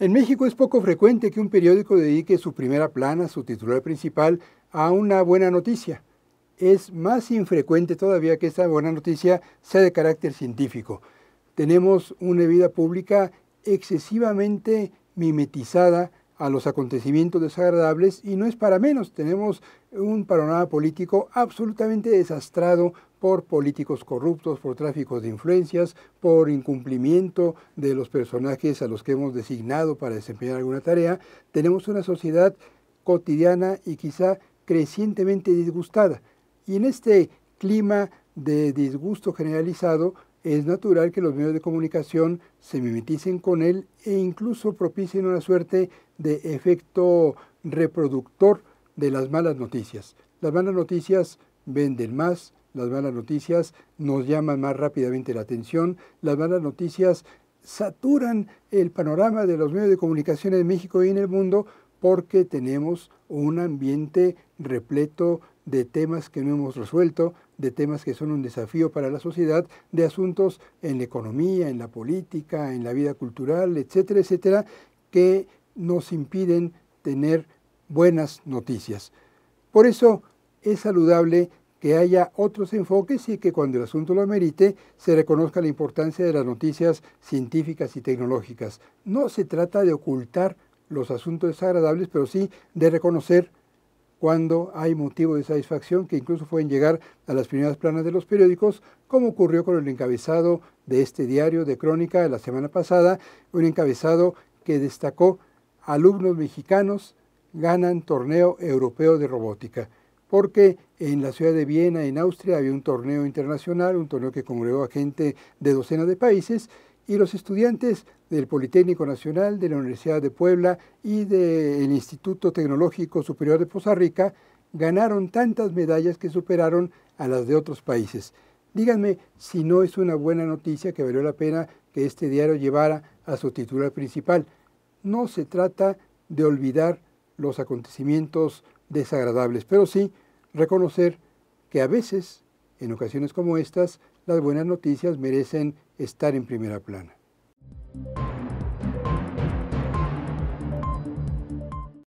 En México es poco frecuente que un periódico dedique su primera plana, su titular principal, a una buena noticia. Es más infrecuente todavía que esa buena noticia sea de carácter científico. Tenemos una vida pública excesivamente mimetizada a los acontecimientos desagradables y no es para menos, tenemos un panorama político absolutamente desastrado por políticos corruptos, por tráficos de influencias, por incumplimiento de los personajes a los que hemos designado para desempeñar alguna tarea, tenemos una sociedad cotidiana y quizá crecientemente disgustada. Y en este clima de disgusto generalizado, es natural que los medios de comunicación se mimeticen con él e incluso propicien una suerte de efecto reproductor de las malas noticias. Las malas noticias venden más, las malas noticias nos llaman más rápidamente la atención, las malas noticias saturan el panorama de los medios de comunicación en México y en el mundo porque tenemos un ambiente repleto de temas que no hemos resuelto, de temas que son un desafío para la sociedad, de asuntos en la economía, en la política, en la vida cultural, etcétera, etcétera, que nos impiden tener buenas noticias. Por eso es saludable que haya otros enfoques y que cuando el asunto lo amerite se reconozca la importancia de las noticias científicas y tecnológicas. No se trata de ocultar los asuntos desagradables, pero sí de reconocer cuando hay motivo de satisfacción que incluso pueden llegar a las primeras planas de los periódicos, como ocurrió con el encabezado de este diario de crónica de la semana pasada, un encabezado que destacó alumnos mexicanos ganan torneo europeo de robótica, porque en la ciudad de Viena, en Austria, había un torneo internacional, un torneo que congregó a gente de docenas de países, y los estudiantes del Politécnico Nacional, de la Universidad de Puebla y del Instituto Tecnológico Superior de Poza Rica ganaron tantas medallas que superaron a las de otros países. Díganme si no es una buena noticia que valió la pena que este diario llevara a su titular principal. No se trata de olvidar los acontecimientos desagradables, pero sí reconocer que a veces, en ocasiones como estas, las buenas noticias merecen estar en primera plana.